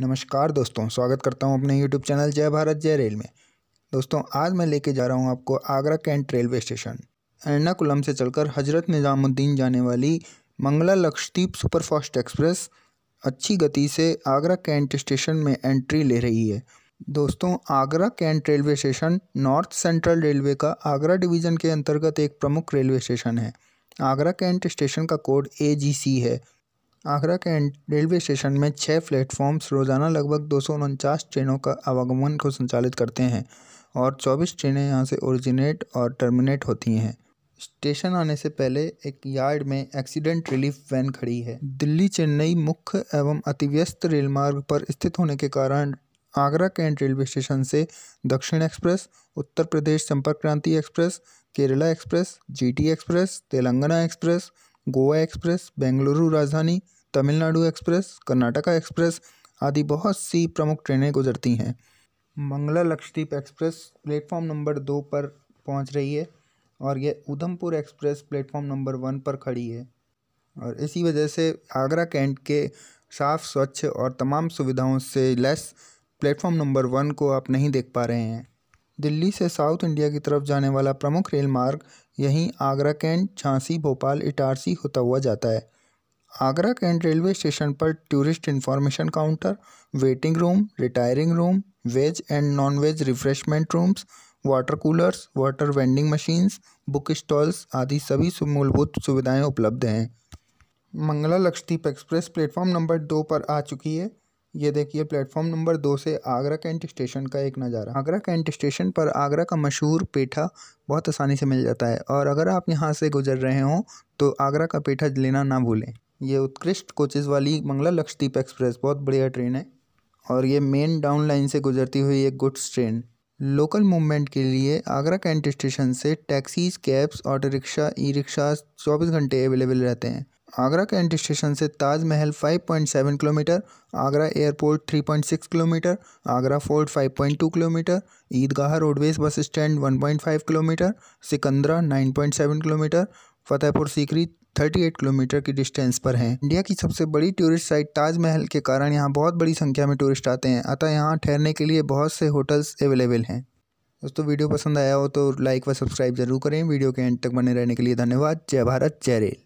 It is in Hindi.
नमस्कार दोस्तों स्वागत करता हूं अपने यूट्यूब चैनल जय भारत जय रेल में दोस्तों आज मैं लेके जा रहा हूं आपको Agra cantt railway station Ernakulam से चलकर हजरत निज़ामुद्दीन जाने वाली मंगला लक्षद्वीप सुपरफास्ट एक्सप्रेस अच्छी गति से आगरा कैंट स्टेशन में एंट्री ले रही है दोस्तों Agra cantt railway station north central railway का आगरा डिवीज़न के अंतर्गत एक प्रमुख रेलवे स्टेशन है आगरा कैंट स्टेशन का कोड ए है आगरा के रेलवे स्टेशन में छः प्लेटफॉर्म्स रोज़ाना लगभग दो ट्रेनों का आवागमन को संचालित करते हैं और 24 ट्रेनें यहाँ से ओरिजिनेट और टर्मिनेट होती हैं स्टेशन आने से पहले एक यार्ड में एक्सीडेंट रिलीफ वैन खड़ी है दिल्ली चेन्नई मुख्य एवं अतिव्यस्त रेलमार्ग पर स्थित होने के कारण आगरा कैंट रेलवे स्टेशन से दक्षिण एक्सप्रेस उत्तर Pradesh Sampark Kranti express Kerala express GT express Telangana express Goa express Bengaluru Rajdhani Tamil Nadu express Karnataka express आदि बहुत सी प्रमुख ट्रेनें गुजरती हैं Mangala Lakshadweep express platform number दो पर पहुंच रही है और यह Udhampur express platform number one पर खड़ी है और इसी वजह से आगरा कैंट के साफ स्वच्छ और तमाम सुविधाओं से लेस प्लेटफॉर्म नंबर वन को आप नहीं देख पा रहे हैं दिल्ली से साउथ इंडिया की तरफ जाने वाला प्रमुख रेल मार्ग यहीं आगरा कैंट झांसी भोपाल इटारसी होता हुआ जाता है आगरा कैंट रेलवे स्टेशन पर tourist information counter waiting room retiring room veg and non veg refreshment rooms water coolers water vending machines book stalls आदि सभी मूलभूत सुविधाएं उपलब्ध हैं Mangala Lakshadweep express platform number दो पर आ चुकी है ये देखिए प्लेटफॉर्म नंबर दो से आगरा कैंट स्टेशन का एक नज़ारा आगरा कैंट स्टेशन पर आगरा का मशहूर पेठा बहुत आसानी से मिल जाता है और अगर आप यहाँ से गुजर रहे हों तो आगरा का पेठा लेना ना भूलें ये उत्कृष्ट कोचेज़ वाली मंगला लक्षदीप एक्सप्रेस बहुत बढ़िया ट्रेन है और ये मेन डाउन लाइन से गुजरती हुई एक गुड्स ट्रेन लोकल मूवमेंट के लिए आगरा कैंट स्टेशन से taxis cabs auto rickshaw e rickshaw चौबीस घंटे अवेलेबल रहते हैं आगरा कैंट स्टेशन से Taj Mahal 5.7 kilometre Agra airport 3.6 kilometre Agra fort 5.2 kilometre Idgah roadways bus stand 1.5 kilometre Sikandra 9.7 kilometre Fatehpur Sikri 38 kilometre की डिस्टेंस पर है इंडिया की सबसे बड़ी टूरिस्ट साइट ताजमहल के कारण यहाँ बहुत बड़ी संख्या में टूरिस्ट आते हैं अतः यहाँ ठहरने के लिए बहुत से होटल्स अवेलेबल हैं दोस्तों वीडियो पसंद आया हो तो लाइक व सब्सक्राइब जरूर करें वीडियो के एंड तक बने रहने के लिए धन्यवाद जय भारत जय रेल